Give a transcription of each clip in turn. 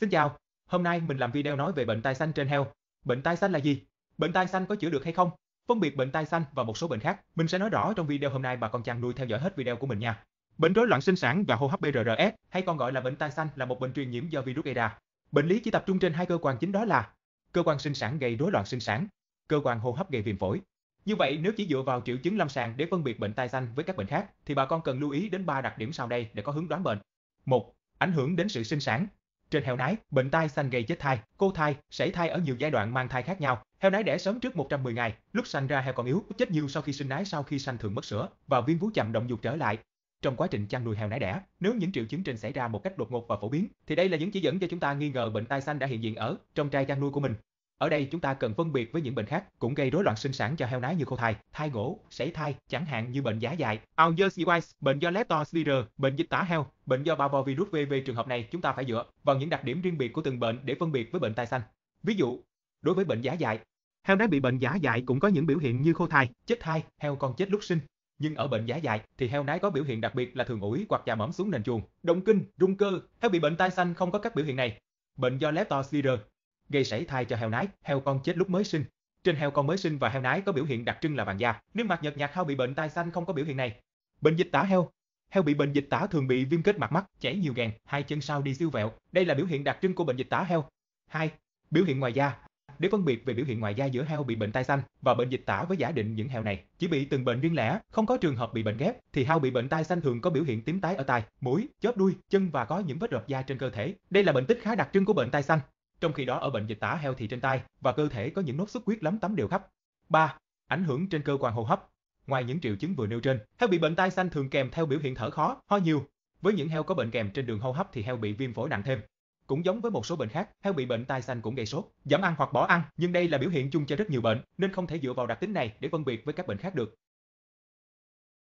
Xin chào, hôm nay mình làm video nói về bệnh tai xanh trên heo. Bệnh tai xanh là gì? Bệnh tai xanh có chữa được hay không? Phân biệt bệnh tai xanh và một số bệnh khác, mình sẽ nói rõ trong video hôm nay bà con chăn nuôi theo dõi hết video của mình nha. Bệnh rối loạn sinh sản và hô hấp BRRS, hay còn gọi là bệnh tai xanh là một bệnh truyền nhiễm do virus gây ra. Bệnh lý chỉ tập trung trên hai cơ quan chính đó là cơ quan sinh sản gây rối loạn sinh sản, cơ quan hô hấp gây viêm phổi. Như vậy, nếu chỉ dựa vào triệu chứng lâm sàng để phân biệt bệnh tai xanh với các bệnh khác, thì bà con cần lưu ý đến ba đặc điểm sau đây để có hướng đoán bệnh. 1. Ảnh hưởng đến sự sinh sản, trên heo nái, bệnh tai xanh gây chết thai, cô thai, sảy thai ở nhiều giai đoạn mang thai khác nhau. Heo nái đẻ sớm trước 110 ngày, lúc sanh ra heo còn yếu, chết nhiều sau khi sinh nái sau khi sanh thường mất sữa và viêm vú chậm động dục trở lại. Trong quá trình chăn nuôi heo nái đẻ, nếu những triệu chứng trên xảy ra một cách đột ngột và phổ biến, thì đây là những chỉ dẫn cho chúng ta nghi ngờ bệnh tai xanh đã hiện diện ở trong trai chăn nuôi của mình. Ở đây chúng ta cần phân biệt với những bệnh khác cũng gây rối loạn sinh sản cho heo nái như khô thai, thai gỗ, sảy thai, chẳng hạn như bệnh giả dại, Algiers bệnh do Leptospira, bệnh dịch tả heo, bệnh do bao virus VV trường hợp này chúng ta phải dựa vào những đặc điểm riêng biệt của từng bệnh để phân biệt với bệnh tai xanh. Ví dụ, đối với bệnh giá dài, heo nái bị bệnh giá dài cũng có những biểu hiện như khô thai, chết thai, heo con chết lúc sinh. Nhưng ở bệnh giá dài thì heo nái có biểu hiện đặc biệt là thường ủi hoặc chà mõm xuống nền chuồng, động kinh, rung cơ. Heo bị bệnh tai xanh không có các biểu hiện này. Bệnh do Leptospira gây sảy thai cho heo nái, heo con chết lúc mới sinh. Trên heo con mới sinh và heo nái có biểu hiện đặc trưng là vàng da, Nếu mặt nhợt nhạt heo bị bệnh tai xanh không có biểu hiện này. Bệnh dịch tả heo, Heo bị bệnh dịch tả thường bị viêm kết mặt mắt, chảy nhiều gàng, hai chân sau đi siêu vẹo. Đây là biểu hiện đặc trưng của bệnh dịch tả heo. 2. Biểu hiện ngoài da. Để phân biệt về biểu hiện ngoài da giữa heo bị bệnh tai xanh và bệnh dịch tả với giả định những heo này chỉ bị từng bệnh riêng lẻ, không có trường hợp bị bệnh ghép, thì heo bị bệnh tai xanh thường có biểu hiện tím tái ở tai, mũi, chóp đuôi, chân và có những vết rộp da trên cơ thể. Đây là bệnh tích khá đặc trưng của bệnh tai xanh. Trong khi đó ở bệnh dịch tả heo thì trên tay và cơ thể có những nốt xuất huyết lấm tấm đều khắp. 3. Ảnh hưởng trên cơ quan hô hấp. Ngoài những triệu chứng vừa nêu trên, heo bị bệnh tai xanh thường kèm theo biểu hiện thở khó, ho nhiều. Với những heo có bệnh kèm trên đường hô hấp thì heo bị viêm phổi nặng thêm. Cũng giống với một số bệnh khác, heo bị bệnh tai xanh cũng gây sốt, giảm ăn hoặc bỏ ăn, nhưng đây là biểu hiện chung cho rất nhiều bệnh nên không thể dựa vào đặc tính này để phân biệt với các bệnh khác được.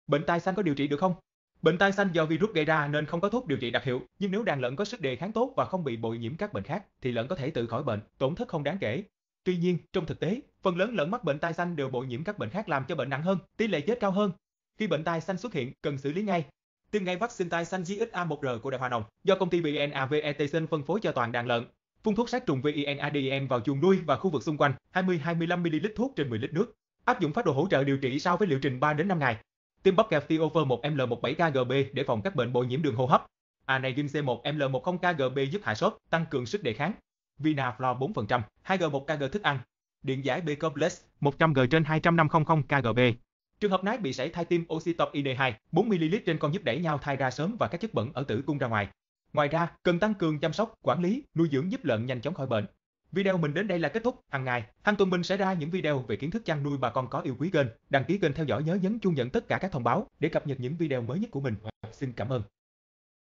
Bệnh tai xanh có điều trị được không? Bệnh tai xanh do virus gây ra nên không có thuốc điều trị đặc hiệu, nhưng nếu đàn lợn có sức đề kháng tốt và không bị bội nhiễm các bệnh khác thì lợn có thể tự khỏi bệnh, tổn thất không đáng kể. Tuy nhiên, trong thực tế, phần lớn lợn mắc bệnh tai xanh đều bội nhiễm các bệnh khác làm cho bệnh nặng hơn, tỷ lệ chết cao hơn. Khi bệnh tai xanh xuất hiện, cần xử lý ngay. Tiêm ngay vaccine tai xanh GXA1R của Đại Hòa Đồng do công ty VNAVET phân phối cho toàn đàn lợn. Phun thuốc sát trùng VNADM e vào chuồng nuôi và khu vực xung quanh, 20-25 ml thuốc trên 10 lít nước. Áp dụng phát đồ hỗ trợ điều trị sau với liệu trình 3 đến 5 ngày. Tiêm bắp gạc over 1 ml 17 kgb để phòng các bệnh bội nhiễm đường hô hấp. À, Anagin c 1 ml 10 kgb giúp hạ sốt, tăng cường sức đề kháng. Vinaflor 4%, 2G1KG thức ăn. Điện giải B-complex 100G trên 250KGB. Trường hợp nái bị sảy thai tim oxytop ID2, 4ml trên con giúp đẩy nhau thai ra sớm và các chất bẩn ở tử cung ra ngoài. Ngoài ra, cần tăng cường chăm sóc, quản lý, nuôi dưỡng giúp lợn nhanh chóng khỏi bệnh. Video mình đến đây là kết thúc. Hàng ngày, hàng tuần mình sẽ ra những video về kiến thức chăn nuôi bà con có yêu quý kênh. Đăng ký kênh theo dõi nhớ nhấn chuông nhận tất cả các thông báo để cập nhật những video mới nhất của mình. Xin cảm ơn.